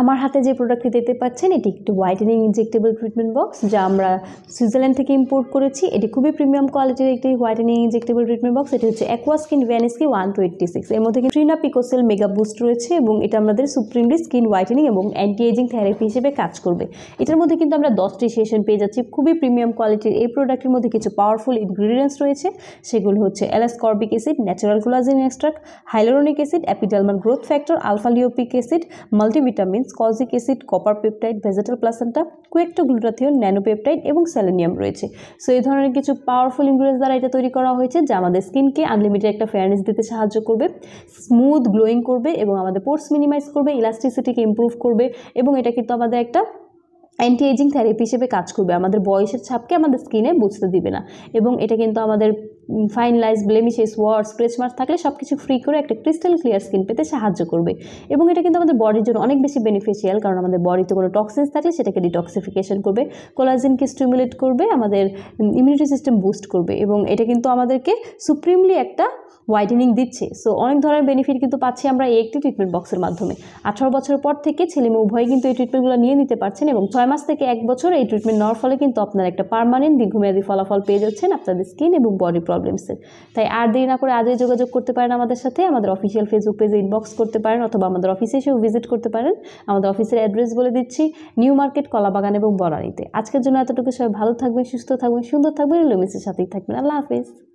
আমার হাতে যে প্রোডাক্টটি দেখতে পাচ্ছেন এটি একটি হোয়াইটেনিং ইনজেক্টেবল ট্রিটমেন্ট বক্স যা আমরা সুইজারল্যান্ড থেকে ইম্পোর্ট করেছি এটি খুবই প্রিমিয়াম কোয়ালিটির একটি হোয়াইটেনিং ইনজেক্টেবল ট্রিটমেন্ট বক্স এটি হচ্ছে অ্যাকোয়া স্কিন ভ্যানিসকি ওয়ান টোয়েন্টি সিক্স এর মধ্যে ট্রিনা পিকোসেল মেগা বুস্ট রয়েছে এবং এটা আমাদের সুপ্রিমলি স্কিন হোয়াইটেনিং এবং অ্যান্টি এজিং থেরাপি হিসেবে কাজ করবে এটার মধ্যে কিন্তু আমরা দশটি সেশন পেয়ে যাচ্ছি খুবই প্রিমিয়াম কোয়ালিটির এই প্রোডাক্টের মধ্যে কিছু পাওয়ারফুল ইনগ্রিডিয়েন্টস রয়েছে সেগুলো হচ্ছে ascorbic acid natural collagen extract hyaluronic acid epidermal growth factor alpha lipoic acid multivitamin vitamins kojic acid copper peptide vegetal placenta nano nanopeptide এবং সেলেনিয়াম রয়েছে সো এই ধরনের কিছু পাওয়ারফুল ইনগ্রিডিয়েন্স দ্বারা এটা তৈরি করা হয়েছে যা আমাদের স্কিনকে আনলিমিটেড একটা ফেয়ারনেস দিতে সাহায্য করবে স্মুথ গ্লোয়িং করবে এবং আমাদের পোর্টস মিনিমাইজ করবে ইলাস্টিসিটিকে ইম্প্রুভ করবে এবং এটা কিন্তু আমাদের একটা অ্যান্টি এজিং থেরাপি হিসেবে কাজ করবে আমাদের বয়সের ছাপকে আমাদের স্কিনে বুঝতে দিবে না এবং এটা কিন্তু আমাদের fine lines blemishes word scratch mark থাকলে সব কিছু ফ্রি করে একটা ক্রিস্টাল ক্লিয়ার স্কিন পেতে সাহায্য করবে এবং এটা কিন্তু আমাদের বডির জন্য অনেক বেশি বেনিফিশিয়াল কারণ আমাদের বডিতে কোনো টক্সিনস থাকলে সেটাকে ডিটক্সিফিকেশন করবে কোলাজিনকে স্টিমুলেট করবে আমাদের ইমিউনিটি সিস্টেম বুস্ট করবে এবং এটা কিন্তু আমাদেরকে সুপ্রিমলি একটা হোয়াইটেনিং দিচ্ছে সো অনেক ধরনের বেনিফিট কিন্তু পাচ্ছি আমরা এই একটি ট্রিটমেন্ট বক্সের মাধ্যমে আঠারো বছর পর থেকে ছেলে মেয়ে কিন্তু এই ট্রিটমেন্টগুলো নিয়ে নিতে পারছেন এবং ছয় ছয় মাস থেকে এক বছর এই ট্রিটমেন্ট নেওয়ার ফলে কিন্তু আপনার একটা পারমানেন্ট দীর্ঘমেয়াদী ফলাফল পেয়ে যাচ্ছেন আপনাদের স্কিন এবং বডি প্রবলেমসের তাই আর দেরি না করে আজই যোগাযোগ করতে পারেন আমাদের সাথে আমাদের অফিসিয়াল ফেসবুক পেজে ইনবক্স করতে পারেন অথবা আমাদের অফিসে এসেও ভিজিট করতে পারেন আমাদের অফিসের অ্যাড্রেস বলে দিচ্ছি নিউ মার্কেট কলাবাগান এবং বরানিতে আজকের জন্য এতটুকু সবাই ভালো থাকবেন সুস্থ থাকবেন সুন্দর থাকবেন লুমিসের সাথেই থাকবেন আল্লাহ হাফিজ